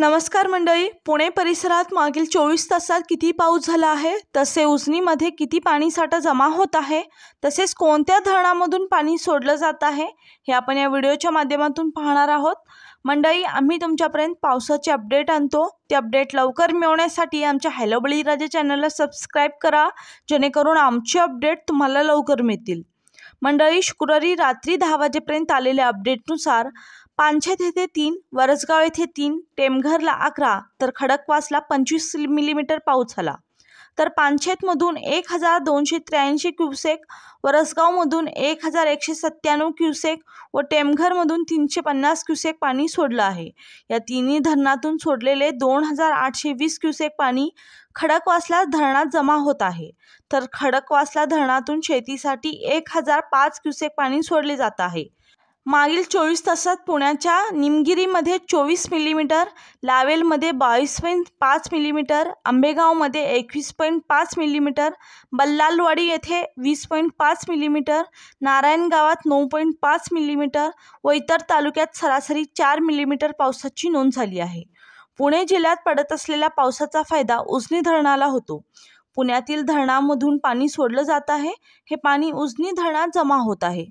नमस्कार मंडळी पुणे परिसरात मागील चोवीस तासात किती पाऊस झाला आहे तसे उजनीमध्ये किती पाणी साठा जमा होत आहे तसेच कोणत्या धरणामधून पाणी सोडलं जात आहे हे आपण या व्हिडिओच्या माध्यमातून पाहणार आहोत मंडळी आम्ही तुमच्यापर्यंत पावसाचे अपडेट आणतो ते अपडेट लवकर मिळवण्यासाठी आमच्या हॅलो राजा चॅनलला सबस्क्राईब करा जेणेकरून आमचे अपडेट तुम्हाला लवकर मिळतील मंडळी शुक्रवारी रात्री दहा वाजेपर्यंत आलेल्या अपडेटनुसार पानछेत येथे तीन वरसगाव येथे तीन टेमघरला अकरा तर खडकवासला पंचवीस मिलीमीटर पाऊस झाला तर पानछेतमधून एक हजार दोनशे त्र्याऐंशी क्युसेक वरसगावमधून एक हजार एकशे सत्त्याण्णव क्युसेक व टेमघरमधून तीनशे पन्नास क्युसेक पाणी सोडलं आहे या तिन्ही धरणातून सोडलेले दोन हजार आठशे वीस क्युसेक पाणी खडकवासला धरणात जमा होत आहे तर खडकवासला धरणातून शेतीसाठी एक हजार पाच क्युसेक पाणी सोडले जात आहे मागील चोवीस तासात पुण्याच्या निमगिरीमध्ये चोवीस मिलीमीटर लावेलमध्ये बावीस पॉईंट पाच मिलीमीटर आंबेगावमध्ये एकवीस पॉईंट पाच मिलीमीटर बल्लालवाडी येथे वीस पॉईंट पाच मिलीमीटर नारायणगावात नऊ पॉईंट पाच मिलीमीटर व इतर तालुक्यात सरासरी चार मिलीमीटर पावसाची नोंद झाली आहे पुणे जिल्ह्यात पडत असलेल्या पावसाचा फायदा उजनी धरणाला होतो पुण्यातील धरणामधून पाणी सोडलं जात आहे हे पाणी उजनी धरणात जमा होत आहे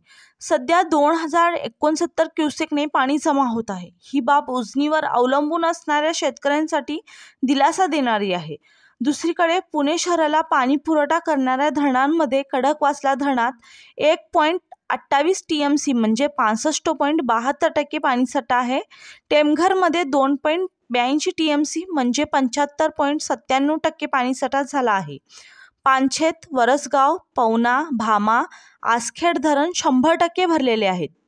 सध्या दोन हजार एकोणसत्तर क्युसेकने पाणी जमा होत आहे ही बाब उजनीवर अवलंबून असणाऱ्या शेतकऱ्यांसाठी दिलासा देणारी आहे दुसरीकडे पुणे शहराला पाणी पुरवठा करणाऱ्या धरणांमध्ये कडकवासला धरणात एक पॉईंट अठ्ठावीस टी एम सी म्हणजे पासष्ट पॉईंट बहात्तर टक्के पाणीसाठा आहे टेमघरमध्ये दोन पॉईंट ब्याऐंशी टी एम सी म्हणजे पंच्याहत्तर पॉईंट सत्त्याण्णव टक्के पाणीसाठा झाला आहे पानछेत वरसगाव पवना भामा आसखेड धरण शंभर टक्के भरलेले आहेत